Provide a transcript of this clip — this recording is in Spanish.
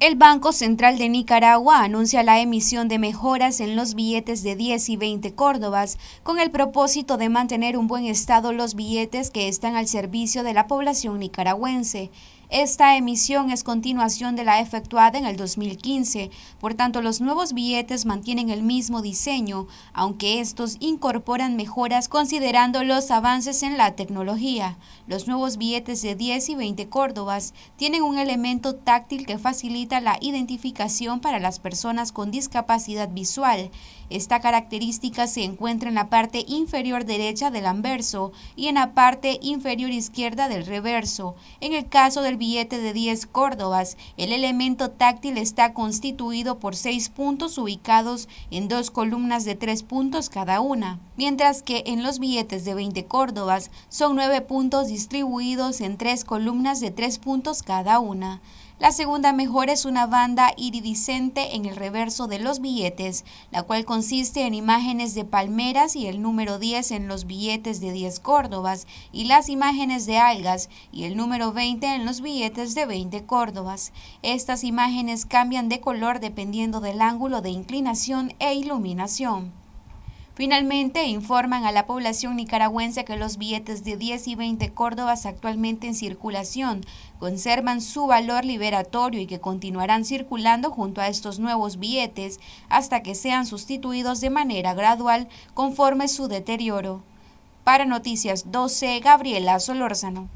El Banco Central de Nicaragua anuncia la emisión de mejoras en los billetes de 10 y 20 Córdobas con el propósito de mantener un buen estado los billetes que están al servicio de la población nicaragüense. Esta emisión es continuación de la efectuada en el 2015, por tanto los nuevos billetes mantienen el mismo diseño, aunque estos incorporan mejoras considerando los avances en la tecnología. Los nuevos billetes de 10 y 20 Córdobas tienen un elemento táctil que facilita la identificación para las personas con discapacidad visual. Esta característica se encuentra en la parte inferior derecha del anverso y en la parte inferior izquierda del reverso. En el caso del billete de 10 córdobas. El elemento táctil está constituido por seis puntos ubicados en dos columnas de tres puntos cada una, mientras que en los billetes de 20 córdobas son nueve puntos distribuidos en tres columnas de tres puntos cada una. La segunda mejor es una banda iridiscente en el reverso de los billetes, la cual consiste en imágenes de palmeras y el número 10 en los billetes de 10 córdobas y las imágenes de algas y el número 20 en los billetes de 20 córdobas. Estas imágenes cambian de color dependiendo del ángulo de inclinación e iluminación. Finalmente, informan a la población nicaragüense que los billetes de 10 y 20 Córdobas actualmente en circulación conservan su valor liberatorio y que continuarán circulando junto a estos nuevos billetes hasta que sean sustituidos de manera gradual conforme su deterioro. Para Noticias 12, Gabriela Solórzano.